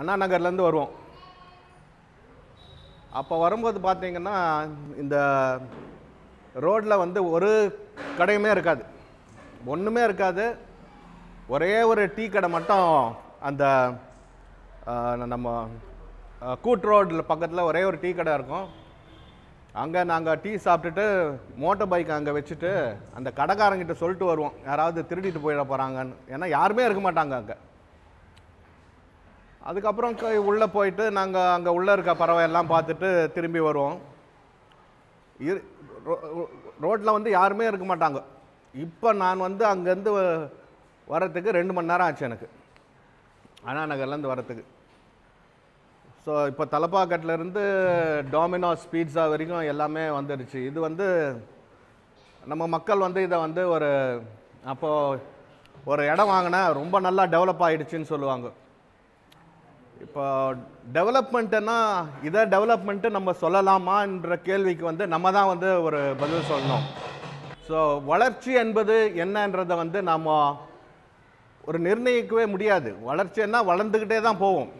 அண்ணா நகர்லேருந்து வருவோம் அப்போ வரும்போது பார்த்தீங்கன்னா இந்த ரோட்டில் வந்து ஒரு கடையுமே இருக்காது ஒன்றுமே இருக்காது ஒரே ஒரு டீ கடை மட்டும் அந்த நம்ம கூட் ரோட்டில் பக்கத்தில் ஒரே ஒரு டீ கடை இருக்கும் அங்கே நாங்கள் டீ சாப்பிட்டுட்டு மோட்டர் பைக் அங்கே வச்சுட்டு அந்த கடைக்காரங்கிட்ட சொல்லிட்டு வருவோம் யாராவது திருடிட்டு போயிட போகிறாங்கன்னு ஏன்னா யாருமே இருக்க மாட்டாங்க அங்கே அதுக்கப்புறம் உள்ளே போயிட்டு நாங்கள் அங்கே உள்ளே இருக்க பறவை எல்லாம் பார்த்துட்டு திரும்பி வருவோம் இரு ரோட்டில் வந்து யாருமே இருக்க மாட்டாங்க இப்போ நான் வந்து அங்கேருந்து வரத்துக்கு ரெண்டு மணி நேரம் ஆச்சு எனக்கு அண்ணா நகர்லேருந்து வரத்துக்கு ஸோ இப்போ தலப்பாக்கட்டிலேருந்து டாமினோஸ் பீட்ஸா வரைக்கும் எல்லாமே வந்துடுச்சு இது வந்து நம்ம மக்கள் வந்து இதை வந்து ஒரு அப்போது ஒரு இடம் வாங்கினா ரொம்ப நல்லா டெவலப் ஆகிடுச்சின்னு சொல்லுவாங்க இப்போ டெவலப்மெண்ட்டுன்னா இதை டெவலப்மெண்ட்டு நம்ம சொல்லலாமான்ற கேள்விக்கு வந்து நம்ம தான் வந்து ஒரு பதில் சொல்லணும் ஸோ வளர்ச்சி என்பது என்னன்றதை வந்து நாம் ஒரு நிர்ணயிக்கவே முடியாது வளர்ச்சின்னா வளர்ந்துக்கிட்டே தான் போவோம்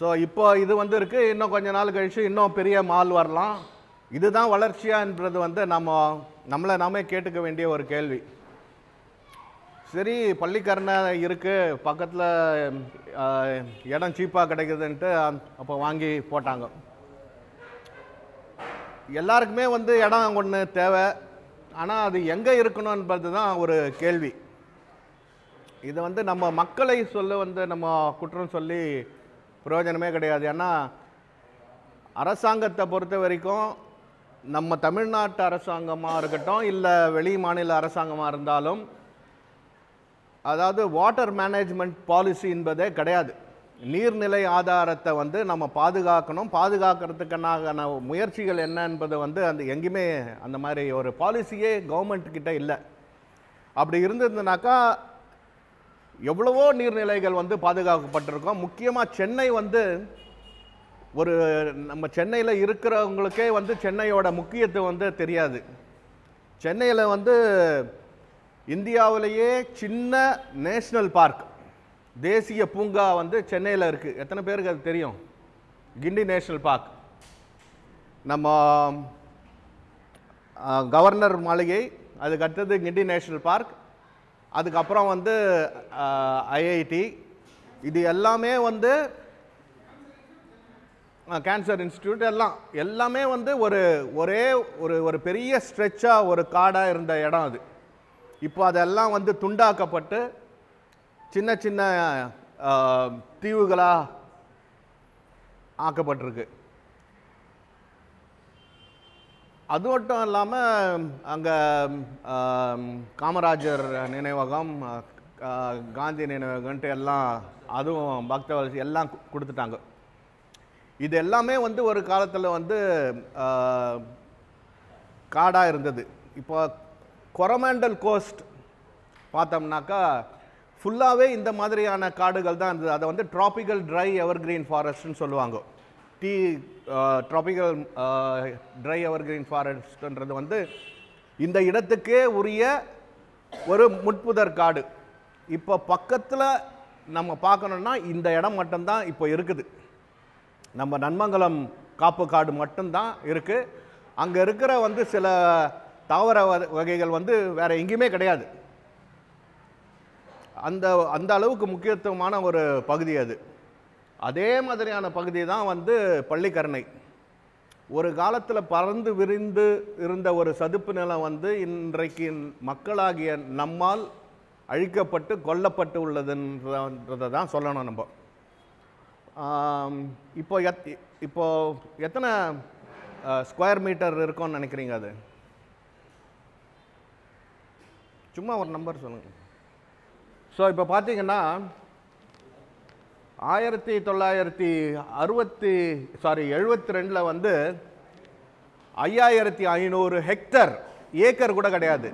ஸோ இப்போ இது வந்து இருக்குது இன்னும் கொஞ்ச நாள் கழித்து இன்னும் பெரிய மால் வரலாம் இதுதான் வளர்ச்சியான்றது வந்து நம்ம நம்மளை நாமே கேட்டுக்க வேண்டிய ஒரு கேள்வி சரி பள்ளிக்கரணை இருக்குது பக்கத்தில் இடம் சீப்பாக கிடைக்குதுன்ட்டு அப்போ வாங்கி போட்டாங்க எல்லாருக்குமே வந்து இடம் ஒன்று தேவை ஆனால் அது எங்கே இருக்கணும்ன்றது தான் ஒரு கேள்வி இது வந்து நம்ம மக்களை சொல்ல வந்து நம்ம குற்றம் சொல்லி பிரயோஜனமே கிடையாது ஏன்னா அரசாங்கத்தை பொறுத்த வரைக்கும் நம்ம தமிழ்நாட்டு அரசாங்கமாக இருக்கட்டும் இல்லை வெளி மாநில அரசாங்கமாக இருந்தாலும் அதாவது வாட்டர் மேனேஜ்மெண்ட் பாலிசி என்பதே கிடையாது நீர்நிலை ஆதாரத்தை வந்து நம்ம பாதுகாக்கணும் பாதுகாக்கிறதுக்கான முயற்சிகள் என்ன என்பது வந்து அந்த எங்கேயுமே அந்த மாதிரி ஒரு பாலிசியே கவர்மெண்ட்கிட்ட இல்லை அப்படி இருந்திருந்தனாக்கா எவ்வளவோ நீர்நிலைகள் வந்து பாதுகாக்கப்பட்டிருக்கோம் முக்கியமாக சென்னை வந்து ஒரு நம்ம சென்னையில் இருக்கிறவங்களுக்கே வந்து சென்னையோட முக்கியத்துவம் வந்து தெரியாது சென்னையில் வந்து இந்தியாவிலேயே சின்ன நேஷ்னல் பார்க் தேசிய பூங்கா வந்து சென்னையில் இருக்குது எத்தனை பேருக்கு அது தெரியும் கிண்டி நேஷ்னல் பார்க் நம்ம கவர்னர் மாளிகை அதுக்கு அடுத்தது கிண்டி நேஷ்னல் பார்க் அதுக்கப்புறம் வந்து ஐஐடி இது எல்லாமே வந்து கேன்சர் இன்ஸ்டியூட் எல்லாம் எல்லாமே வந்து ஒரு ஒரே ஒரு ஒரு பெரிய ஸ்ட்ரெச்சாக ஒரு காடாக இருந்த இடம் அது இப்போ அதெல்லாம் வந்து துண்டாக்கப்பட்டு சின்ன சின்ன தீவுகளாக ஆக்கப்பட்டிருக்கு அது மட்டும் இல்லாமல் அங்கே காமராஜர் நினைவகம் காந்தி நினைவகம்ன்ட்டு எல்லாம் அதுவும் பக்தவலசி எல்லாம் கொடுத்துட்டாங்க இது எல்லாமே வந்து ஒரு காலத்தில் வந்து காடாக இருந்தது இப்போ கொரமாண்டல் கோஸ்ட் பார்த்தோம்னாக்கா ஃபுல்லாகவே இந்த மாதிரியான காடுகள் தான் இருந்தது அதை வந்து ட்ராபிக்கல் ட்ரை எவர் கிரீன் ஃபாரஸ்ட்னு சொல்லுவாங்க டீ ட்ராபிக்கல் ட்ரை எவர் கிரீன் ஃபாரஸ்ட்ன்றது வந்து இந்த இடத்துக்கே உரிய ஒரு முட்புதர் காடு இப்போ பக்கத்தில் நம்ம பார்க்கணுன்னா இந்த இடம் மட்டும்தான் இப்போ இருக்குது நம்ம நன்மங்கலம் காப்பு காடு மட்டும்தான் இருக்குது அங்கே இருக்கிற வந்து சில தாவர வகைகள் வந்து வேறு எங்கேயுமே கிடையாது அந்த அந்த அளவுக்கு முக்கியத்துவமான ஒரு பகுதி அது அதே மாதிரியான பகுதி தான் வந்து பள்ளிக்கரணை ஒரு காலத்தில் பறந்து விரிந்து இருந்த ஒரு சதுப்பு நிலம் வந்து இன்றைக்கு மக்களாகிய நம்மால் அழிக்கப்பட்டு கொல்லப்பட்டு உள்ளதுன்றதை தான் சொல்லணும் நம்ம இப்போ எத் இப்போது எத்தனை ஸ்கொயர் மீட்டர் இருக்கும்னு நினைக்கிறீங்க அது சும்மா ஒரு நம்பர் சொல்லுங்கள் ஸோ இப்போ பார்த்தீங்கன்னா ஆயிரத்தி தொள்ளாயிரத்தி அறுபத்தி சாரி எழுபத்தி ரெண்டில் வந்து ஐயாயிரத்தி ஐநூறு ஹெக்டர் ஏக்கர் கூட கிடையாது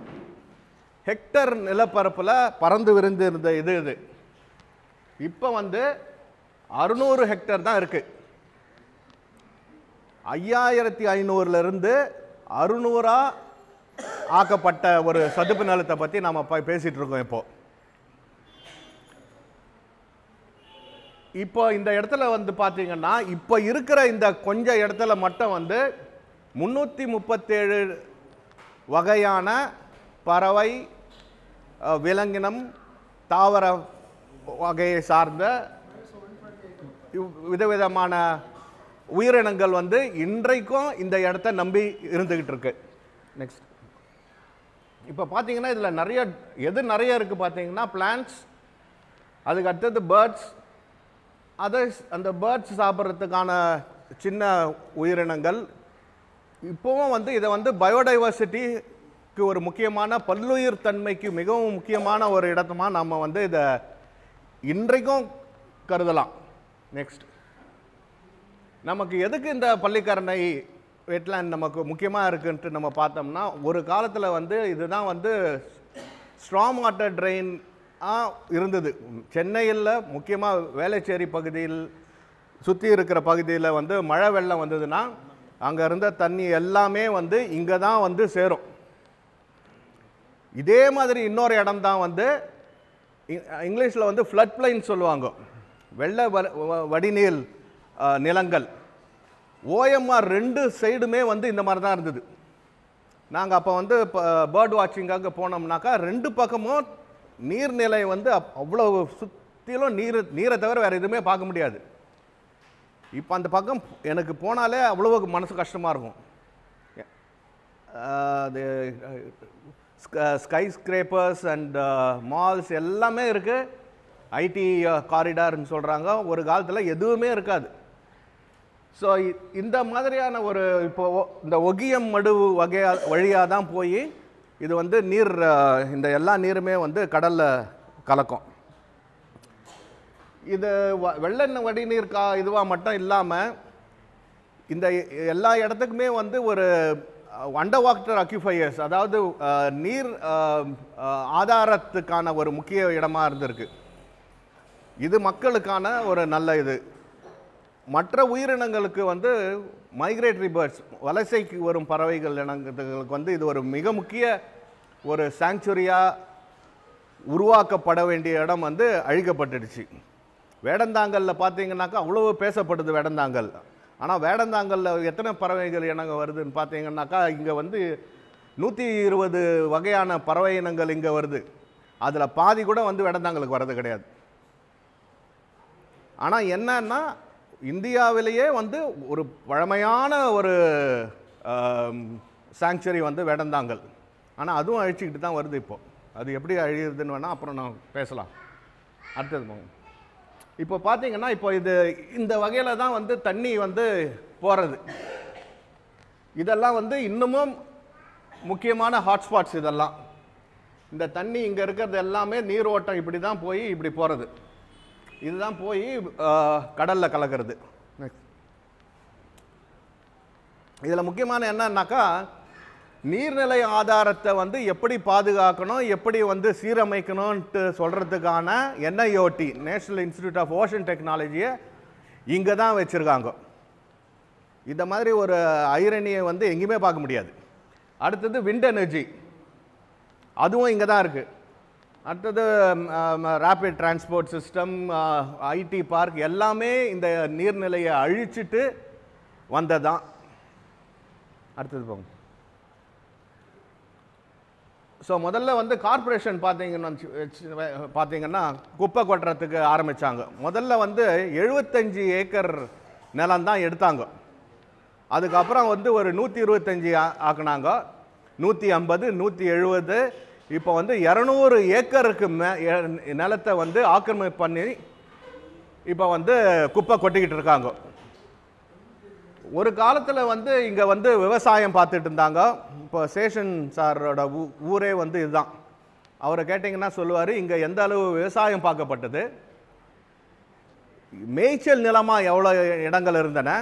ஹெக்டர் நிலப்பரப்பில் பறந்து விருந்து இருந்த இது இது இப்போ வந்து அறுநூறு ஹெக்டர் தான் இருக்குது ஐயாயிரத்தி ஐநூறுலேருந்து அறுநூறாக ஆக்கப்பட்ட ஒரு சதுப்பு நிலத்தை பற்றி நாம் பேசிகிட்டு இருக்கோம் இப்போது இப்போ இந்த இடத்துல வந்து பார்த்தீங்கன்னா இப்போ இருக்கிற இந்த கொஞ்சம் இடத்துல மட்டும் வந்து முந்நூற்றி முப்பத்தேழு வகையான பறவை விலங்கினம் தாவர வகையை சார்ந்த விதவிதமான உயிரினங்கள் வந்து இன்றைக்கும் இந்த இடத்த நம்பி இருந்துக்கிட்டு இருக்கு நெக்ஸ்ட் இப்போ பார்த்தீங்கன்னா இதில் நிறைய எது நிறைய இருக்குது பார்த்தீங்கன்னா பிளான்ஸ் அதுக்கு அடுத்தது பேர்ட்ஸ் அதை அந்த பேர்ட்ஸ் சாப்பிட்றதுக்கான சின்ன உயிரினங்கள் இப்போவும் வந்து இதை வந்து பயோடைவர்சிட்டிக்கு ஒரு முக்கியமான பல்லுயிர் தன்மைக்கு மிகவும் முக்கியமான ஒரு இடத்துமா நம்ம வந்து இதை இன்றைக்கும் கருதலாம் நெக்ஸ்ட் நமக்கு எதுக்கு இந்த பள்ளிக்கரணை வெட்லேண்ட் நமக்கு முக்கியமாக இருக்குன்ட்டு நம்ம பார்த்தோம்னா ஒரு காலத்தில் வந்து இதுதான் வந்து ஸ்ட்ராங் வாட்டர் ட்ரெயின் இருந்தது சென்னையில் முக்கியமாக வேலைச்சேரி பகுதியில் சுற்றி இருக்கிற பகுதியில் வந்து மழை வெள்ளம் வந்ததுன்னா அங்கே இருந்த தண்ணி எல்லாமே வந்து இங்கே தான் வந்து சேரும் இதே மாதிரி இன்னொரு இடம் தான் வந்து இங்கிலீஷில் வந்து ஃப்ளட் பிளைன் சொல்லுவாங்க வெள்ள வடிநீர் நிலங்கள் ஓஎம்ஆர் ரெண்டு சைடுமே வந்து இந்த மாதிரி தான் இருந்தது நாங்கள் அப்போ வந்து இப்போ பேர்டு வாட்சிங்காக போனோம்னாக்கா ரெண்டு பக்கமும் நீர்நிலை வந்து அப் அவ்வளோ சுற்றிலும் நீர் நீரை தவிர வேறு எதுவுமே பார்க்க முடியாது இப்போ அந்த பக்கம் எனக்கு போனாலே அவ்வளோ மனசு கஷ்டமாக இருக்கும் அது ஸ்கை ஸ்க்ரேப்பர்ஸ் அண்ட் மால்ஸ் எல்லாமே இருக்குது ஐடி காரிடார்னு சொல்கிறாங்க ஒரு காலத்தில் எதுவுமே இருக்காது ஸோ இந்த மாதிரியான ஒரு இப்போ இந்த ஒகியம் மடு வகையா வழியாக தான் போய் இது வந்து நீர் இந்த எல்லா நீருமே வந்து கடலில் கலக்கும் இது வ வெள்ளெண்ணெய் வடிநீர் கா இதுவாக மட்டும் இல்லாமல் இந்த எல்லா இடத்துக்குமே வந்து ஒரு அண்டர் வாட்டர் அக்யூஃபையர்ஸ் அதாவது நீர் ஆதாரத்துக்கான ஒரு முக்கிய இடமாக இருந்திருக்கு இது மக்களுக்கான ஒரு நல்ல இது மற்ற உயிரினங்களுக்கு வந்து மைக்ரேட்டரி பேர்ட்ஸ் வலசைக்கு வரும் பறவைகள் இனங்களுக்கு வந்து இது ஒரு மிக முக்கிய ஒரு சாங்சுரியாக உருவாக்கப்பட வேண்டிய இடம் வந்து அழிக்கப்பட்டுடுச்சு வேடந்தாங்கலில் பார்த்தீங்கன்னாக்கா அவ்வளோ பேசப்படுது வேடந்தாங்கல் ஆனால் வேடந்தாங்கலில் எத்தனை பறவைகள் இனங்க வருதுன்னு பார்த்தீங்கன்னாக்கா இங்கே வந்து நூற்றி இருபது வகையான பறவை இனங்கள் இங்கே வருது அதில் பாதி கூட வந்து வேடந்தாங்கலுக்கு வர்றது கிடையாது ஆனால் என்னன்னா இந்தியாவிலேயே வந்து ஒரு பழமையான ஒரு சாங்சுரி வந்து வேடந்தாங்கல் ஆனால் அதுவும் அழிச்சிக்கிட்டு தான் வருது இப்போது அது எப்படி அழியிறதுன்னு வேணால் அப்புறம் நான் பேசலாம் அடுத்தது இப்போ பார்த்தீங்கன்னா இப்போ இது இந்த வகையில் தான் வந்து தண்ணி வந்து போகிறது இதெல்லாம் வந்து இன்னமும் முக்கியமான ஹாட்ஸ்பாட்ஸ் இதெல்லாம் இந்த தண்ணி இங்கே இருக்கிறது எல்லாமே நீரோட்டம் இப்படி தான் போய் இப்படி போகிறது இதுதான் போய் கடலில் கலக்கிறது நெக்ஸ்ட் இதில் முக்கியமான என்னன்னாக்கா நீர்நிலை ஆதாரத்தை வந்து எப்படி பாதுகாக்கணும் எப்படி வந்து சீரமைக்கணும்ன்ட்டு சொல்கிறதுக்கான NIOT national institute of ocean டெக்னாலஜியை இங்கே தான் வச்சுருக்காங்க இந்த மாதிரி ஒரு ஐரணியை வந்து எங்கேயுமே பார்க்க முடியாது அடுத்தது விண்ட் எனர்ஜி அதுவும் இங்கே தான் இருக்குது அடுத்தது rapid transport system IT park எல்லாமே இந்த நீர்நிலையை அழிச்சிட்டு வந்ததான் அடுத்தது போங்க ஸோ முதல்ல வந்து கார்பரேஷன் பார்த்தீங்கன்னா பார்த்தீங்கன்னா குப்பை கொட்டுறதுக்கு ஆரம்பித்தாங்க முதல்ல வந்து எழுபத்தஞ்சி ஏக்கர் நிலம் தான் எடுத்தாங்க அதுக்கப்புறம் வந்து ஒரு நூற்றி இருபத்தஞ்சி ஆக்குனாங்க நூற்றி ஐம்பது நூற்றி எழுபது இப்போ வந்து இரநூறு ஏக்கருக்கு மே நிலத்தை வந்து ஆக்கிரமிப்பு பண்ணி இப்போ வந்து குப்பை கொட்டிக்கிட்டு இருக்காங்க ஒரு காலத்தில் வந்து இங்கே வந்து விவசாயம் பார்த்துட்டு இருந்தாங்க இப்போ சேஷன் சாரோட ஊரே வந்து இதுதான் அவரை கேட்டிங்கன்னா சொல்லுவார் இங்கே எந்த அளவு விவசாயம் பார்க்கப்பட்டது மேய்ச்சல் நிலமாக எவ்வளோ இடங்கள் இருந்தன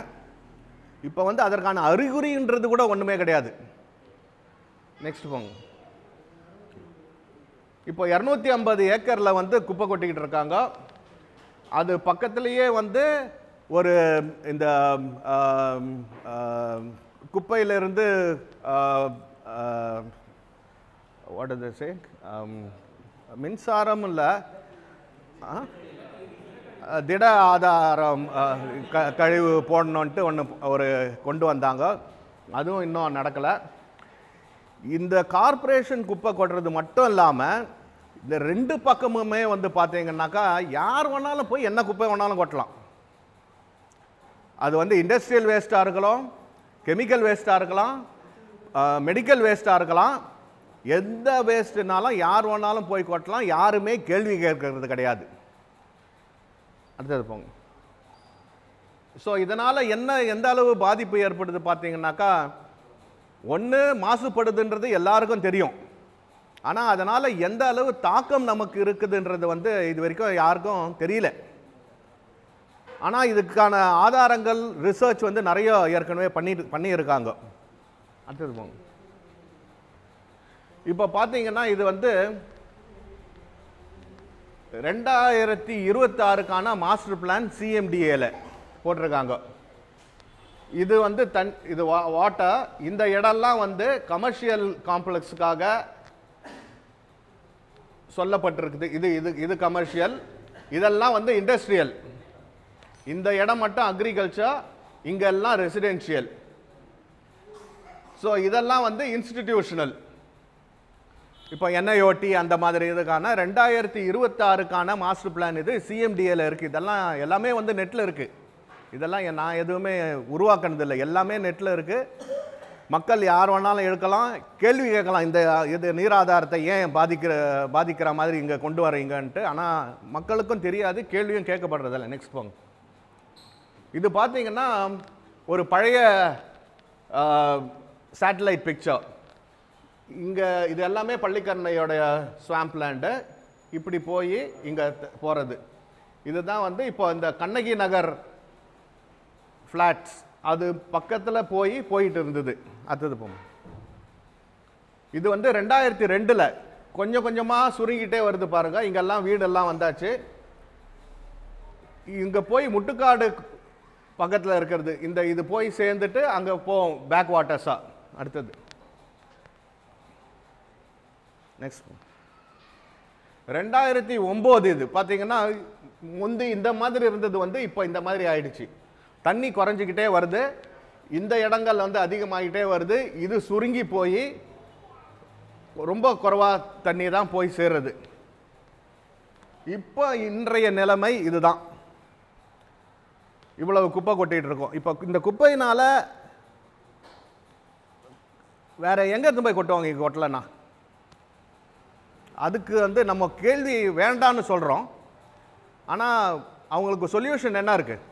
இப்போ வந்து அதற்கான அறிகுறின்றது கூட ஒன்றுமே கிடையாது நெக்ஸ்ட் போங்க இப்போ இரநூத்தி ஐம்பது ஏக்கரில் வந்து குப்பை கொட்டிக்கிட்டு இருக்காங்க அது பக்கத்துலேயே வந்து ஒரு இந்த குப்பையிலிருந்து வாட் இஸ் சே மின்சாரம் இல்லை திட ஆதாரம் க கழிவு போடணுன்ட்டு ஒன்று ஒரு கொண்டு வந்தாங்க அதுவும் இன்னும் நடக்கலை இந்த கார்பரேஷன் குப்பை கொட்டுறது மட்டும் இல்லாமல் இந்த ரெண்டு பக்கமுமே வந்து பார்த்தீங்கன்னாக்கா யார் வேணாலும் போய் என்ன குப்பை வேணாலும் கொட்டலாம் அது வந்து இண்டஸ்ட்ரியல் வேஸ்ட்டாக இருக்கலாம் கெமிக்கல் வேஸ்ட்டாக இருக்கலாம் மெடிக்கல் வேஸ்ட்டாக இருக்கலாம் எந்த வேஸ்ட்டுனாலும் யார் வேணாலும் போய் கொட்டலாம் யாருமே கேள்வி கேட்கறது கிடையாது அடுத்தது போங்க ஸோ இதனால் என்ன எந்த அளவு பாதிப்பு ஏற்படுது பார்த்தீங்கன்னாக்கா ஒன்று மாசுபடுதுன்றது எல்லாருக்கும் தெரியும் ஆனால் அதனால் எந்த அளவு தாக்கம் நமக்கு இருக்குதுன்றது வந்து இது வரைக்கும் யாருக்கும் தெரியல ஆனால் இதுக்கான ஆதாரங்கள் ரிசர்ச் வந்து நிறைய ஏற்கனவே பண்ணி பண்ணியிருக்காங்க அடுத்தது போங்க இப்போ பார்த்தீங்கன்னா இது வந்து ரெண்டாயிரத்தி இருபத்தாறுக்கான மாஸ்டர் பிளான் சிஎம்டிஏல போட்டிருக்காங்க இது வந்து தன் இது வா வாட்டா இந்த இடம்லாம் வந்து கமர்ஷியல் காம்ப்ளெக்ஸுக்காக சொல்லப்பட்டிருக்குது இது இது இது கமர்ஷியல் இதெல்லாம் வந்து இண்டஸ்ட்ரியல் இந்த இடம் மட்டும் அக்ரிகல்ச்சர் இங்கெல்லாம் ரெசிடென்ஷியல் ஸோ இதெல்லாம் வந்து இன்ஸ்டிடியூஷனல் இப்போ என்ஐஓடி அந்த மாதிரி இதுக்கான ரெண்டாயிரத்தி இருபத்தாறுக்கான மாஸ்டர் பிளான் இது சிஎம்டிஏல இருக்குது இதெல்லாம் எல்லாமே வந்து நெட்டில் இருக்குது இதெல்லாம் நான் எதுவுமே உருவாக்கினதில்லை எல்லாமே நெட்டில் இருக்குது மக்கள் யார் வேணாலும் எடுக்கலாம் கேள்வி கேட்கலாம் இந்த இது நீராதாரத்தை ஏன் பாதிக்கிற பாதிக்கிற மாதிரி இங்கே கொண்டு வரீங்கன்ட்டு ஆனால் மக்களுக்கும் தெரியாது கேள்வியும் கேட்கப்படுறதில்ல நெக்ஸ்ட் போங்க இது பார்த்தீங்கன்னா ஒரு பழைய சேட்டலைட் பிக்சர் இங்கே இது எல்லாமே பள்ளிக்கரணையோடைய ஸ்வாம்ப் லேண்டு இப்படி போய் இங்கே போகிறது இதுதான் வந்து இப்போ இந்த கண்ணகி நகர் ஃப்ளாட்ஸ் அது பக்கத்தில் போய் போயிட்டு இருந்தது அடுத்தது போகும் இது வந்து ரெண்டாயிரத்தி ரெண்டில் கொஞ்சம் கொஞ்சமாக சுருங்கிட்டே வருது பாருங்கள் இங்கெல்லாம் வீடெல்லாம் வந்தாச்சு இங்கே போய் முட்டுக்காடு பக்கத்தில் இருக்கிறது இந்த இது போய் சேர்ந்துட்டு அங்கே போவோம் பேக் வாட்டர்ஸாக அடுத்தது நெக்ஸ்ட் ரெண்டாயிரத்தி ஒம்போது இது பார்த்தீங்கன்னா முந்தி இந்த மாதிரி இருந்தது வந்து இப்போ இந்த மாதிரி ஆயிடுச்சு தண்ணி குறைஞ்சிக்கிட்டே வருது இந்த இடங்கள் வந்து அதிகமாகிட்டே வருது இது சுருங்கி போய் ரொம்ப குறைவாக தண்ணி தான் போய் சேருது இப்போ இன்றைய நிலைமை இதுதான் இவ்வளவு குப்பை கொட்டிகிட்டு இருக்கோம் இப்போ இந்த குப்பையினால் வேறு எங்கே இருந்து போய் கொட்டுவாங்க இங்கே கொட்டலைன்னா அதுக்கு வந்து நம்ம கேள்வி வேண்டான்னு சொல்கிறோம் ஆனால் அவங்களுக்கு சொல்யூஷன் என்ன இருக்குது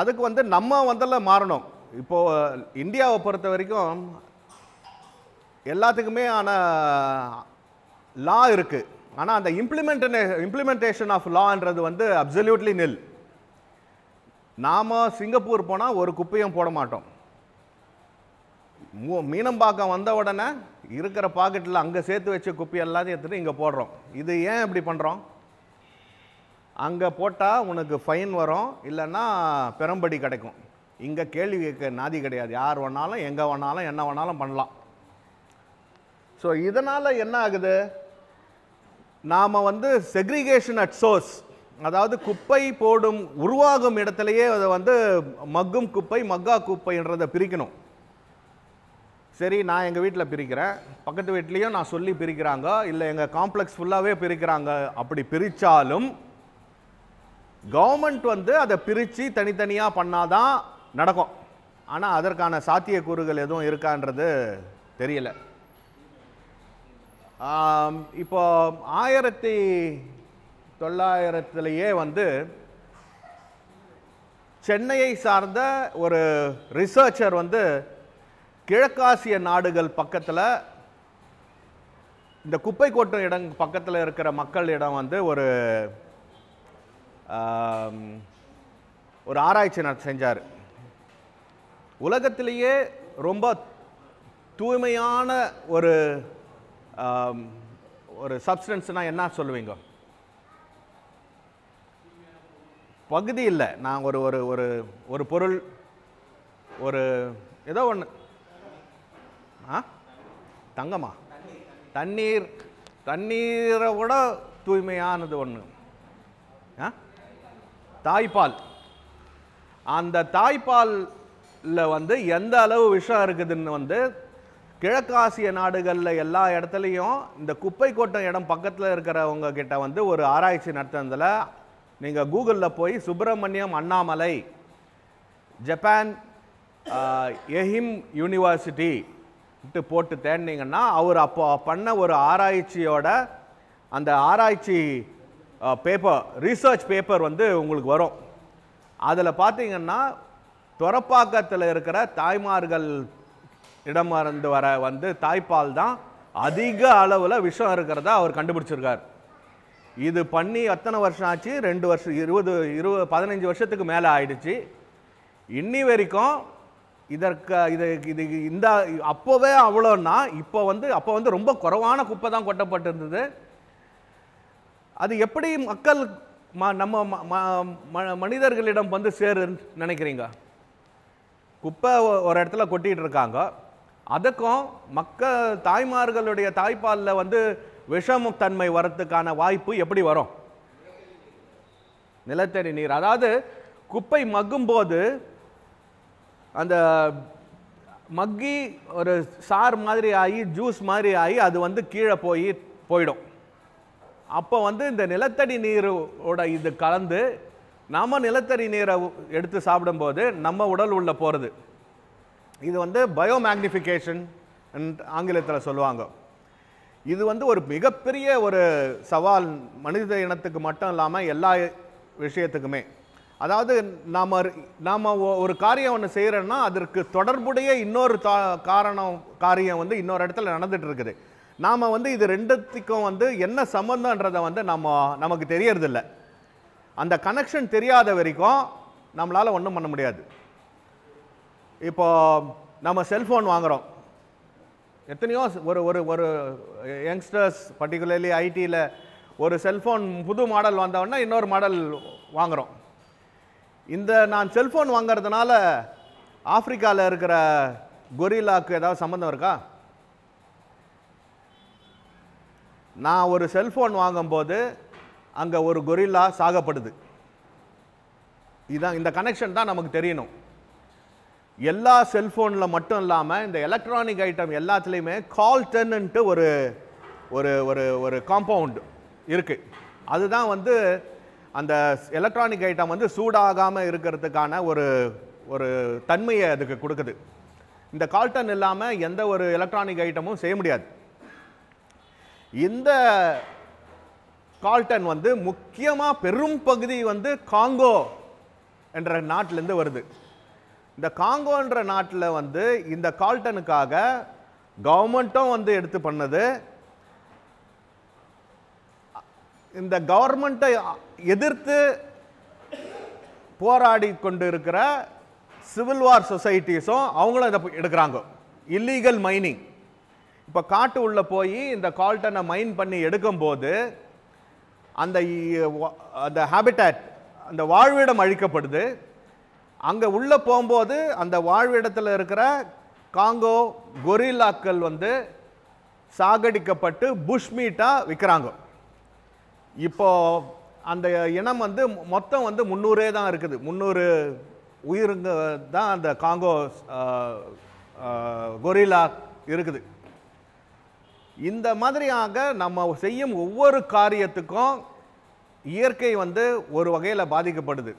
அதுக்கு வந்து நம்ம வந்தெல்லாம் மாறணும் இப்போது இந்தியாவை பொறுத்த வரைக்கும் எல்லாத்துக்குமே ஆன லா இருக்குது ஆனால் அந்த இம்ப்ளிமெண்டே இம்ப்ளிமெண்டேஷன் ஆஃப் லான்றது வந்து அப்சல்யூட்லி நில் நாம் சிங்கப்பூர் போனால் ஒரு குப்பையும் போட மாட்டோம் மீனம்பாக்கம் வந்த உடனே இருக்கிற பாக்கெட்டில் அங்கே சேர்த்து வச்ச குப்பி எல்லாத்தையும் எடுத்துகிட்டு இங்கே போடுறோம் இது ஏன் இப்படி பண்ணுறோம் அங்கே போட்டால் உனக்கு ஃபைன் வரும் இல்லைன்னா பெரம்படி கிடைக்கும் இங்கே கேள்வி கேட்க நாதி கிடையாது யார் வேணாலும் எங்கே வேணாலும் என்ன வேணாலும் பண்ணலாம் ஸோ இதனால் என்ன ஆகுது நாம் வந்து செக்ரிகேஷன் அட் சோர்ஸ் அதாவது குப்பை போடும் உருவாகும் இடத்துலையே அதை வந்து மக்கும் குப்பை மக்கா குப்பைன்றதை பிரிக்கணும் சரி நான் எங்கள் வீட்டில் பிரிக்கிறேன் பக்கத்து வீட்லேயும் நான் சொல்லி பிரிக்கிறாங்க இல்லை எங்கள் காம்ப்ளெக்ஸ் ஃபுல்லாகவே பிரிக்கிறாங்க அப்படி பிரித்தாலும் கவர்மெண்ட் வந்து அதை பிரித்து தனித்தனியாக பண்ணாதான் நடக்கும் ஆனால் அதற்கான சாத்தியக்கூறுகள் எதுவும் இருக்கான்றது தெரியல இப்போ ஆயிரத்தி தொள்ளாயிரத்துலேயே வந்து சென்னையை சார்ந்த ஒரு ரிசர்ச்சர் வந்து கிழக்காசிய நாடுகள் பக்கத்தில் இந்த குப்பை கொட்டும் இடம் பக்கத்தில் இருக்கிற மக்களிடம் வந்து ஒரு ஒரு ஆராய்ச்சி நான் செஞ்சார் உலகத்திலேயே ரொம்ப தூய்மையான ஒரு ஒரு சப்ஸ்டன்ஸ்னால் என்ன சொல்லுவீங்க பகுதி இல்லை நான் ஒரு ஒரு ஒரு ஒரு பொருள் ஒரு ஏதோ ஒன்று ஆ தங்கமா தண்ணீர் தண்ணீரை விட தூய்மையானது ஒன்று ஆ தாய்ப்பால் அந்த தாய்ப்பாலில் வந்து எந்த அளவு விஷம் இருக்குதுன்னு வந்து கிழக்காசிய நாடுகளில் எல்லா இடத்துலையும் இந்த குப்பை கோட்டம் இடம் பக்கத்தில் இருக்கிறவங்க கிட்ட வந்து ஒரு ஆராய்ச்சி நடத்தினதில் நீங்கள் கூகுளில் போய் Subramaniam Annamalai Japan Ehime university போட்டு தேடினீங்கன்னா அவர் அப்போ பண்ண ஒரு ஆராய்ச்சியோட அந்த ஆராய்ச்சி பேப்பர் ரீசர்ச் பேப்பர் வந்து உங்களுக்கு வரும் அதில் பார்த்தீங்கன்னா துறப்பாக்கத்தில் இருக்கிற தாய்மார்கள் இடமிருந்து வர வந்து தாய்ப்பால் தான் அதிக அளவில் விஷம் இருக்கிறதா அவர் கண்டுபிடிச்சிருக்கார் இது பண்ணி எத்தனை வருஷம் ஆச்சு ரெண்டு வருஷம் இருபது இருபது பதினஞ்சு வருஷத்துக்கு மேலே ஆயிடுச்சு இன்னி வரைக்கும் இதற்கு இது இது இந்த அப்போவே அவ்வளோன்னா இப்போ வந்து அப்போ வந்து ரொம்ப குறைவான குப்பை தான் கொட்டப்பட்டிருந்தது அது எப்படி மக்கள் நம்ம மனிதர்களிடம் வந்து சேரு நினைக்கிறீங்க குப்பை ஒரு இடத்துல கொட்டிகிட்டு இருக்காங்க அதுக்கும் மக்கள் தாய்மார்களுடைய தாய்ப்பாலில் வந்து விஷமுத்தன்மை வரத்துக்கான வாய்ப்பு எப்படி வரும் நிலத்தடி நீர் அதாவது குப்பை மக்கும்போது அந்த மக்கி ஒரு சார் மாதிரி ஆகி ஜூஸ் மாதிரி ஆகி அது வந்து கீழே போய் போயிடும் அப்போ வந்து இந்த நிலத்தடி நீரோட இது கலந்து நாம் நிலத்தடி நீரை எடுத்து சாப்பிடும்போது நம்ம உடல் உள்ளே போகிறது இது வந்து பயோ மேக்னிஃபிகேஷன் ஆங்கிலத்தில் சொல்லுவாங்க இது வந்து ஒரு மிகப்பெரிய ஒரு சவால் மனித இனத்துக்கு மட்டும் இல்லாமல் எல்லா விஷயத்துக்குமே அதாவது நாம் நாம் ஒரு காரியம் ஒன்று செய்கிறோன்னா அதற்கு தொடர்புடைய இன்னொரு தா காரணம் காரியம் வந்து இன்னொரு இடத்துல நடந்துகிட்டு இருக்குது நாம் வந்து இது ரெண்டுத்துக்கும் வந்து என்ன சம்மந்தன்றதை வந்து நம்ம நமக்கு தெரியறதில்ல அந்த கனெக்ஷன் தெரியாத வரைக்கும் நம்மளால் ஒன்றும் பண்ண முடியாது இப்போ நம்ம செல்ஃபோன் வாங்குகிறோம் எத்தனையோ ஒரு ஒரு ஒரு யங்ஸ்டர்ஸ் பர்டிகுலர்லி ஐடியில் ஒரு செல்ஃபோன் புது மாடல் வந்தவுடனே இன்னொரு மாடல் வாங்குகிறோம் இந்த நான் செல்ஃபோன் வாங்கிறதுனால ஆஃப்ரிக்காவில் இருக்கிற கொரிலாவுக்கு ஏதாவது சம்மந்தம் இருக்கா நான் ஒரு செல்ஃபோன் வாங்கும்போது அங்கே ஒரு கொரில்லா சாகப்படுது இதான் இந்த கனெக்ஷன் தான் நமக்கு தெரியணும் எல்லா செல்ஃபோனில் மட்டும் இல்லாமல் இந்த எலக்ட்ரானிக் ஐட்டம் எல்லாத்துலேயுமே கால் டென்னுன்ட்டு ஒரு ஒரு ஒரு ஒரு காம்பவுண்டு இருக்குது அதுதான் வந்து அந்த எலக்ட்ரானிக் ஐட்டம் வந்து சூடாகாமல் இருக்கிறதுக்கான ஒரு ஒரு தன்மையை அதுக்கு கொடுக்குது இந்த கால்டன் இல்லாமல் எந்த ஒரு எலக்ட்ரானிக் ஐட்டமும் செய்ய முடியாது இந்த கால்டன் வந்து முக்கியமாக பெரும் பகுதி வந்து காங்கோ என்ற நாட்டிலேருந்து வருது இந்த காங்கோன்ற நாட்டில் வந்து இந்த கால்டனுக்காக கவர்மெண்ட்டும் வந்து எடுத்து பண்ணது இந்த கவர்மெண்ட்டை எதிர்த்து போராடி கொண்டு இருக்கிற சிவில் வார் சொசைட்டிஸும் அவங்களும் இதை எடுக்கிறாங்க இல்லீகல் மைனிங் இப்போ காட்டு உள்ளே போய் இந்த கால்டனை மைன் பண்ணி எடுக்கும்போது அந்த அந்த ஹேபிட்டேட் அந்த வாழ்விடம் அழிக்கப்படுது அங்கே உள்ளே போகும்போது அந்த வாழ்விடத்தில் இருக்கிற காங்கோ கொரில்லாக்கள் வந்து சாகடிக்கப்பட்டு புஷ்மீட்டாக விற்கிறாங்க இப்போ அந்த இனம் வந்து மொத்தம் வந்து முந்நூறே தான் இருக்குது முந்நூறு உயிருங்க தான் அந்த காங்கோ கொரிலா இருக்குது இந்த மாதிரியாக நம்ம செய்யும் ஒவ்வொரு காரியத்துக்கும் இயற்கை வந்து ஒரு வகையில் பாதிக்கப்படுது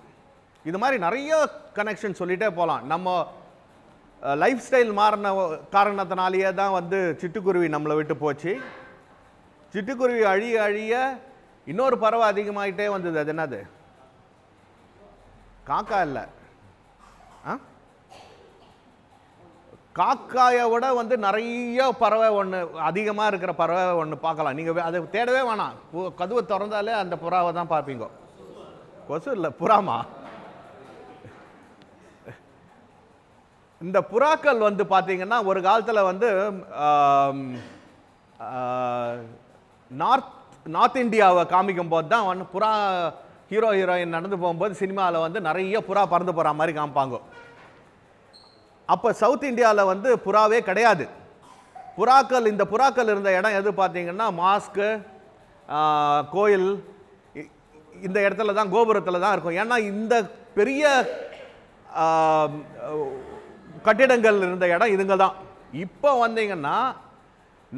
இது மாதிரி நிறைய கனெக்ஷன் சொல்லிகிட்டே போகலாம் நம்ம லைஃப் ஸ்டைல் மாறின காரணத்தினாலேயே தான் வந்து சிட்டுக்குருவி நம்மளை விட்டு போச்சு சிட்டுக்குருவி அழிய அழிய இன்னொரு பறவை அதிகமாகிட்டே வந்தது அது என்னது காக்கா இல்லை காக்காயை விட வந்து நிறைய பறவை ஒன்று அதிகமாக இருக்கிற பறவை ஒன்று பார்க்கலாம் நீங்கள் அதை தேடவே வேணாம் கதுவை திறந்தாலே அந்த புறாவை தான் பார்ப்பீங்க கொசு இல்லை புறாமா இந்த புறாக்கள் வந்து பார்த்தீங்கன்னா ஒரு காலத்தில் வந்து நார்த் நார்த் இந்தியாவை காமிக்கும் போது தான் வந்து புறா ஹீரோ ஹீரோயின் நடந்து போகும்போது சினிமாவில் வந்து நிறைய புறா பறந்து போகிற மாதிரி காமிப்பாங்க அப்போ சவுத் இந்தியாவில் வந்து புறாவே கிடையாது புறாக்கள் இந்த புறாக்கள் இருந்த இடம் எது பார்த்தீங்கன்னா மாஸ்க்கு கோயில் இந்த இடத்துல தான் கோபுரத்தில் தான் இருக்கும் ஏன்னா இந்த பெரிய கட்டிடங்கள் இருந்த இடம் இதுங்க தான் இப்போ வந்தீங்கன்னா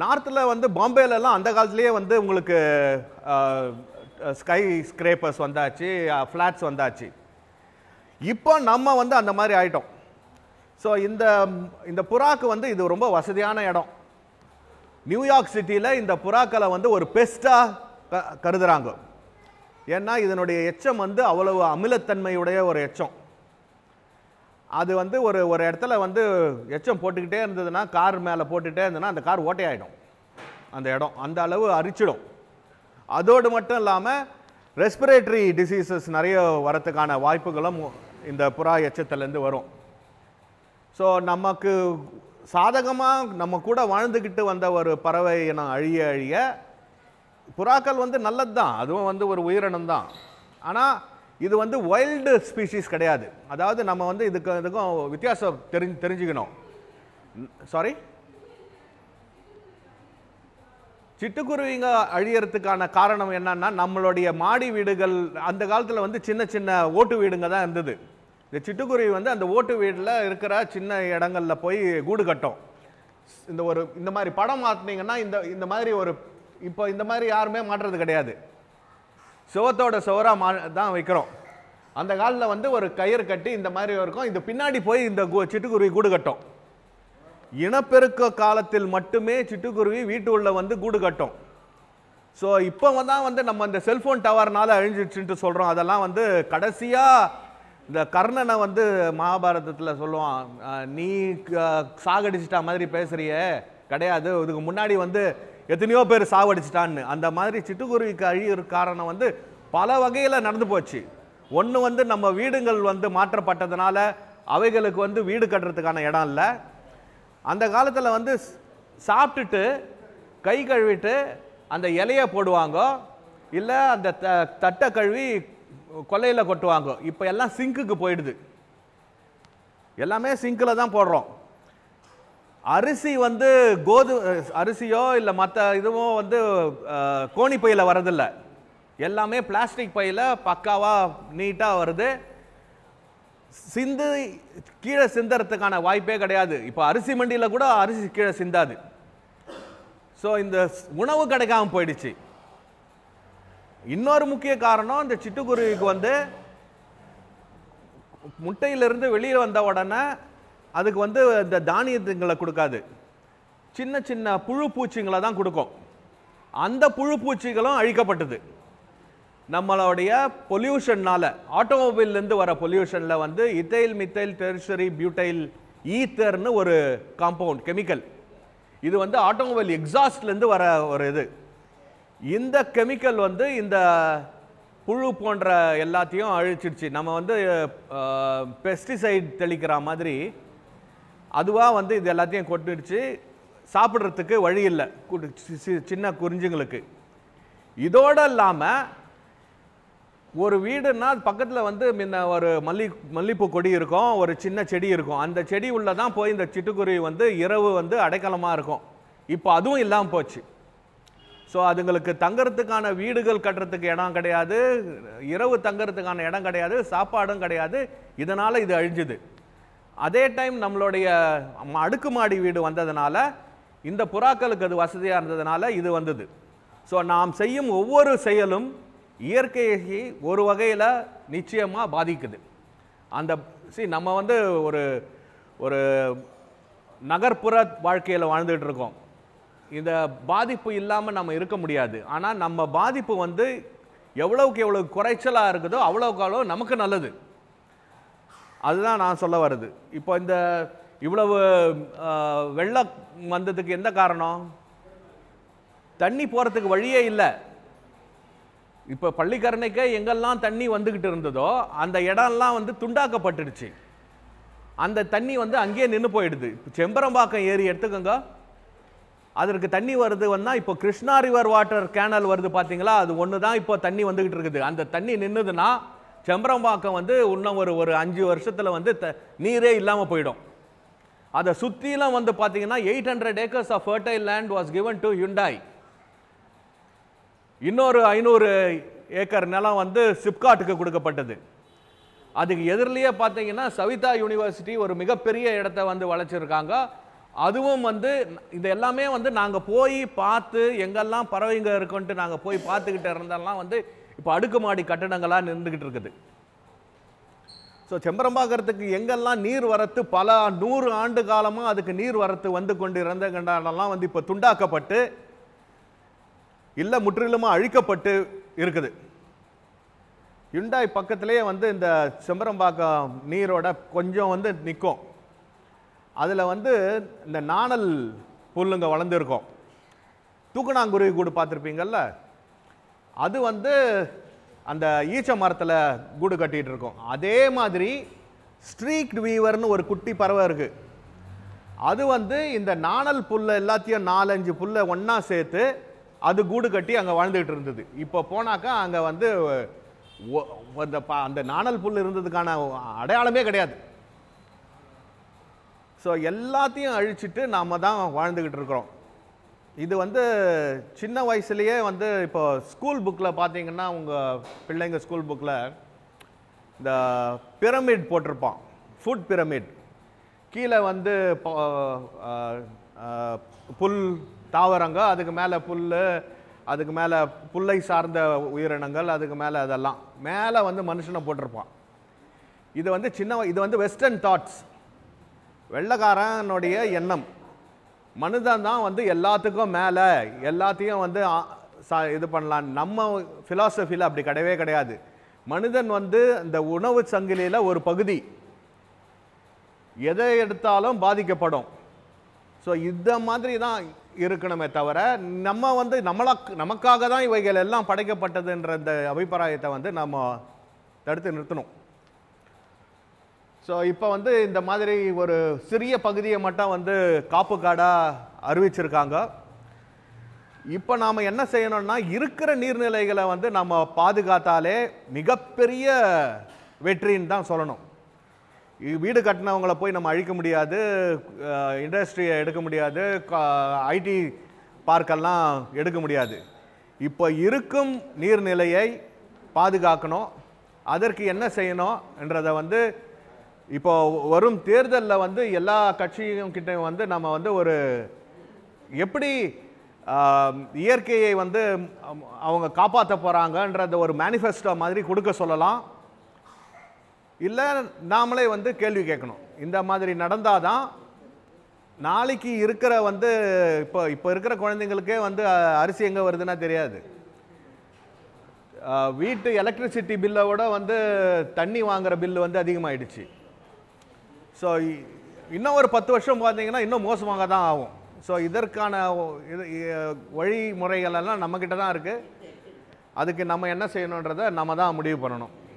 நார்த்தில் வந்து பாம்பேலலாம் அந்த காலத்துலேயே வந்து உங்களுக்கு ஸ்கை ஸ்க்ரேப்பர்ஸ் வந்தாச்சு ஃப்ளாட்ஸ் வந்தாச்சு இப்போ நம்ம வந்து அந்த மாதிரி ஆகிட்டோம் ஸோ இந்த இந்த புறாக்கு வந்து இது ரொம்ப வசதியான இடம் நியூயார்க் சிட்டியில் இந்த புறாக்களை வந்து ஒரு பெஸ்ட்டாக க கருதுகிறாங்க ஏன்னா இதனுடைய எச்சம் வந்து அவ்வளவு அமிலத்தன்மையுடைய ஒரு எச்சம் அது வந்து ஒரு ஒரு இடத்துல வந்து எச்சம் போட்டுக்கிட்டே இருந்ததுன்னா கார் மேலே போட்டுகிட்டே இருந்ததுன்னா அந்த கார் ஓட்டையாயிடும் அந்த இடம் அந்த அளவு அரிச்சிடும் அதோடு மட்டும் இல்லாமல் ரெஸ்பிரேட்டரி டிசீசஸ் நிறைய வரத்துக்கான வாய்ப்புகளும் இந்த புறா எச்சத்துலேருந்து வரும் ஸோ நமக்கு சாதகமாக நம்ம கூட வாழ்ந்துக்கிட்டு வந்த ஒரு பறவை நான் அழிய அழிய புறாக்கள் வந்து நல்லது தான் அதுவும் வந்து ஒரு உயிரினம் தான் ஆனால் இது வந்து வைல்டு ஸ்பீஷீஸ் கிடையாது அதாவது நம்ம வந்து இதுக்கு இதுக்கும் வித்தியாசம் தெரிஞ்சு தெரிஞ்சுக்கணும் சாரி சிட்டுக்குருவிங்க அழியறதுக்கான காரணம் என்னன்னா நம்மளுடைய மாடி வீடுகள் அந்த காலத்தில் வந்து சின்ன சின்ன ஓட்டு வீடுங்க தான் இருந்தது இந்த சிட்டுக்குருவி வந்து அந்த ஓட்டு வீட்டில் இருக்கிற சின்ன இடங்களில் போய் கூடு கட்டும் இந்த ஒரு இந்த மாதிரி படம் மாற்றினீங்கன்னா இந்த இந்த மாதிரி ஒரு இப்போ இந்த மாதிரி யாருமே மாற்றுறது கிடையாது சுவத்தோட சுவராக மா தான் வைக்கிறோம் அந்த காலில் வந்து ஒரு கயிறு கட்டி இந்த மாதிரி இருக்கும் இந்த பின்னாடி போய் இந்த சிட்டுக்குருவி கூடு கட்டும் இனப்பெருக்க காலத்தில் மட்டுமே சிட்டுக்குருவி வீட்டு உள்ள வந்து கூடு கட்டும் ஸோ இப்போ தான் வந்து நம்ம இந்த செல்ஃபோன் டவர்னால அழிஞ்சிடுச்சுன்ட்டு சொல்கிறோம் அதெல்லாம் வந்து கடைசியாக இந்த கர்ணனை வந்து மகாபாரதத்தில் சொல்லுவான் நீ சாகடிச்சிட்டா மாதிரி பேசுறிய கிடையாது இதுக்கு முன்னாடி வந்து எத்தனையோ பேர் சாகடிச்சிட்டான்னு அந்த மாதிரி சிட்டுக்குருவிக்கு அழியிற காரணம் வந்து பல வகையில் நடந்து போச்சு ஒன்று வந்து நம்ம வீடுகள் வந்து மாற்றப்பட்டதுனால அவைகளுக்கு வந்து வீடு கட்டுறதுக்கான இடம் இல்லை அந்த காலத்தில் வந்து சாப்பிட்டுட்டு கை கழுவிட்டு அந்த இலையை போடுவாங்க இல்லை அந்த த தட்டை கழுவி கொல்லையில் கொட்டுவாங்க இப்போ எல்லாம் சிங்க்குக்கு போயிடுது எல்லாமே சிங்கில் தான் போடுறோம் அரிசி வந்து கோது அரிசியோ இல்லை மற்ற இதுவும் வந்து கோணி பையில் வரதில்லை எல்லாமே பிளாஸ்டிக் பையில் பக்காவாக நீட்டாக வருது சிந்து கீழே சிந்தறதுக்கான வாய்ப்பே கிடையாது இப்போ அரிசி மண்டியில் கூட அரிசி கீழே சிந்தாது ஸோ இந்த உணவு கிடைக்காம போயிடுச்சு இன்னொரு முக்கிய காரணம் இந்த சிட்டுக்குருவிக்கு வந்து முட்டையிலிருந்து வெளியில் வந்த உடனே அதுக்கு வந்து இந்த தானியத்துங்களை கொடுக்காது சின்ன சின்ன புழு பூச்சிங்களை தான் கொடுக்கும் அந்த புழு பூச்சிகளும் அழிக்கப்பட்டது நம்மளுடைய பொல்யூஷன்னால் ஆட்டோமொபைல்லேருந்து வர பொல்யூஷனில் வந்து இத்தைல் மித்தைல் டெரிசரி பியூட்டைல் ஈத்தர்னு ஒரு காம்பவுண்ட் கெமிக்கல் இது வந்து ஆட்டோமொபைல் எக்ஸாஸ்ட்லேருந்து வர ஒரு இது இந்த கெமிக்கல் வந்து இந்த புழு போன்ற எல்லாத்தையும் அழிச்சிடுச்சு நம்ம வந்து பெஸ்டிசைட் தெளிக்கிற மாதிரி அதுவாக வந்து இது எல்லாத்தையும் கொட்டிடுச்சு சாப்பிட்றதுக்கு வழி இல்லை சின்ன குறிஞ்சுங்களுக்கு இதோடு இல்லாமல் ஒரு வீடுன்னா பக்கத்தில் வந்து முன்ன ஒரு மல்லி மல்லிப்பூ கொடி இருக்கும் ஒரு சின்ன செடி இருக்கும் அந்த செடி உள்ளே தான் போய் இந்த சிட்டுக்குருவி வந்து இரவு வந்து அடைக்கலமாக இருக்கும் இப்போ அதுவும் இல்லாமல் போச்சு ஸோ அதுங்களுக்கு தங்கறதுக்கான வீடுகள் கட்டுறதுக்கு இடம் கிடையாது இரவு தங்கறதுக்கான இடம் கிடையாது சாப்பாடும் கிடையாது இதனால் இது அழிஞ்சுது அதே டைம் நம்மளுடைய அடுக்குமாடி வீடு வந்ததுனால இந்த புறாக்களுக்கு அது வசதியாக இருந்ததுனால இது வந்தது ஸோ நாம் செய்யும் ஒவ்வொரு செயலும் இயற்கையை ஒரு வகையில் நிச்சயமாக பாதிக்குது அந்த சி நம்ம வந்து ஒரு ஒரு நகர்ப்புற வாழ்க்கையில் வாழ்ந்துகிட்டு இருக்கோம் இந்த பாதிப்பு இல்லாமல் நம்ம இருக்க முடியாது ஆனால் நம்ம பாதிப்பு வந்து எவ்வளவுக்கு எவ்வளோ குறைச்சலாக இருக்குதோ அவ்வளோக்கு அவ்வளோ நமக்கு நல்லது அதுதான் நான் சொல்ல வருது இப்போ இந்த இவ்வளவு வெள்ளம் வந்ததுக்கு எந்த காரணம் தண்ணி போகிறதுக்கு வழியே இல்லை இப்போ பள்ளிக்கரணைக்கே எங்கெல்லாம் தண்ணி வந்துக்கிட்டு இருந்ததோ அந்த இடம்லாம் வந்து துண்டாக்கப்பட்டுடுச்சு அந்த தண்ணி வந்து அங்கேயே நின்று போயிடுது செம்பரம்பாக்கம் ஏரி எடுத்துக்கோங்க அதற்கு தண்ணி வருது வந்தால் இப்போ கிருஷ்ணா ரிவர் வாட்டர் கேனல் வருது பார்த்தீங்களா அது ஒன்று தான் இப்போ தண்ணி வந்துக்கிட்டு இருக்குது அந்த தண்ணி நின்றுதுன்னா செம்பரம்பாக்கம் வந்து இன்னும் ஒரு ஒரு அஞ்சு வருஷத்தில் வந்து த நீரே இல்லாமல் போயிடும் அதை சுற்றிலாம் வந்து பார்த்தீங்கன்னா eight hundred acres of fertile land was given to Hyundai இன்னொரு ஐநூறு ஏக்கர் நிலம் வந்து சிப்காட்டுக்கு கொடுக்கப்பட்டது அதுக்கு எதிரிலேயே பார்த்தீங்கன்னா சவிதா யூனிவர்சிட்டி ஒரு மிகப்பெரிய இடத்த வந்து வளைச்சிருக்காங்க அதுவும் வந்து இது எல்லாமே வந்து நாங்கள் போய் பார்த்து எங்கெல்லாம் பறவைங்க இருக்குன்ட்டு நாங்கள் போய் பார்த்துக்கிட்டு இருந்தெல்லாம் வந்து இப்போ அடுக்குமாடி கட்டடங்களாக நின்றுக்கிட்டு இருக்குது ஸோ செம்பரம்பாக்கிறதுக்கு எங்கெல்லாம் நீர் வரத்து பல நூறு ஆண்டு காலமாக அதுக்கு நீர் வரத்து வந்து கொண்டு இருந்த கண்டாலெல்லாம் வந்து இப்போ துண்டாக்கப்பட்டு இல்லை முற்றிலுமாக அழிக்கப்பட்டு இருக்குது யுண்டாய் பக்கத்துலேயே வந்து இந்த செம்பரம்பாக்கம் நீரோட கொஞ்சம் வந்து நிற்கும் அதில் வந்து இந்த நாணல் புல்லுங்க வளர்ந்துருக்கும் தூக்குநாங்குருவி கூடு பார்த்துருப்பீங்கள்ல அது வந்து அந்த ஈச்ச மரத்தில் கூடு கட்டிகிட்டு இருக்கும் அதே மாதிரி ஸ்ட்ரீக் வீவர்னு ஒரு குட்டி பறவை இருக்குது அது வந்து இந்த நாணல் புல்லை எல்லாத்தையும் நாலஞ்சு புல்லை ஒன்றா சேர்த்து அது கூடு கட்டி அங்கே வாழ்ந்துகிட்டு இருந்தது இப்போ போனாக்கா அங்கே வந்து அந்த நாணல் புல் இருந்ததுக்கான அடையாளமே கிடையாது ஸோ எல்லாத்தையும் அழிச்சிட்டு நாம் தான் வாழ்ந்துக்கிட்டு இருக்கிறோம் இது வந்து சின்ன வயசுலேயே வந்து இப்போ ஸ்கூல் புக்கில் பார்த்தீங்கன்னா உங்கள் பிள்ளைங்க ஸ்கூல் புக்கில் இந்த பிரமிட் போட்டிருப்பான் ஃபுட் பிரமிட் கீழே வந்து புல் தாவரங்கள் அதுக்கு மேலே புல் அதுக்கு மேலே புல்லை சார்ந்த உயிரினங்கள் அதுக்கு மேலே அதெல்லாம் மேலே வந்து மனுஷனை போட்டிருப்பான் இது வந்து சின்ன இது வந்து வெஸ்டர்ன் தாட்ஸ் வெள்ளக்காரனுடைய எண்ணம் மனிதன் தான் வந்து எல்லாத்துக்கும் மேலே எல்லாத்தையும் வந்து இது பண்ணலாம் நம்ம ஃபிலாசபியில் அப்படி கிடையவே கிடையாது மனிதன் வந்து இந்த உணவு சங்கிலியில் ஒரு பகுதி எதை எடுத்தாலும் பாதிக்கப்படும் ஸோ இந்த மாதிரி தான் இருக்கணுமே தவிர நம்ம வந்து நம்மளா நமக்காக தான் இவைகள் எல்லாம் படைக்கப்பட்டதுன்ற இந்த அபிப்பிராயத்தை வந்து நம்ம தடுத்து நிறுத்தணும் ஸோ இப்போ வந்து இந்த மாதிரி ஒரு சிறிய பகுதியை மட்டும் வந்து காப்பு காடாக அறிவிச்சிருக்காங்க இப்போ நாம் என்ன செய்யணும்னா இருக்கிற நீர்நிலைகளை வந்து நம்ம பாதுகாத்தாலே மிகப்பெரிய வெற்றின்னு தான் சொல்லணும் வீடு கட்டினவங்கள போய் நம்ம அழிக்க முடியாது இண்டஸ்ட்ரியை எடுக்க முடியாது ஐடி பார்க்கெல்லாம் எடுக்க முடியாது இப்போ இருக்கும் நீர்நிலையை பாதுகாக்கணும் அதற்கு என்ன செய்யணும் என்றதை வந்து இப்போ வரும் தேர்தலில் வந்து எல்லா கட்சியும் கிட்டையும் வந்து நம்ம வந்து ஒரு எப்படி இயற்கையை வந்து அவங்க காப்பாற்ற போகிறாங்கன்றத ஒரு மேனிஃபெஸ்டோ மாதிரி கொடுக்க சொல்லலாம் இல்லை நாமளே வந்து கேள்வி கேட்கணும் இந்த மாதிரி நடந்தால் தான் நாளைக்கு இருக்கிற வந்து இப்போ இப்போ இருக்கிற குழந்தைங்களுக்கே வந்து அரிசி எங்கே வருதுன்னா தெரியாது வீட்டு எலக்ட்ரிசிட்டி பில்லை விட வந்து தண்ணி வாங்குகிற பில்லு வந்து அதிகமாகிடுச்சு ஸோ இன்னும் ஒரு பத்து வருஷம் பார்த்தீங்கன்னா இன்னும் மோசமாக தான் ஆகும் ஸோ இதற்கான இது வழிமுறைகளெல்லாம் நம்மக்கிட்ட தான் இருக்குது அதுக்கு நம்ம என்ன செய்யணுன்றதை நம்ம தான் முடிவு பண்ணணும்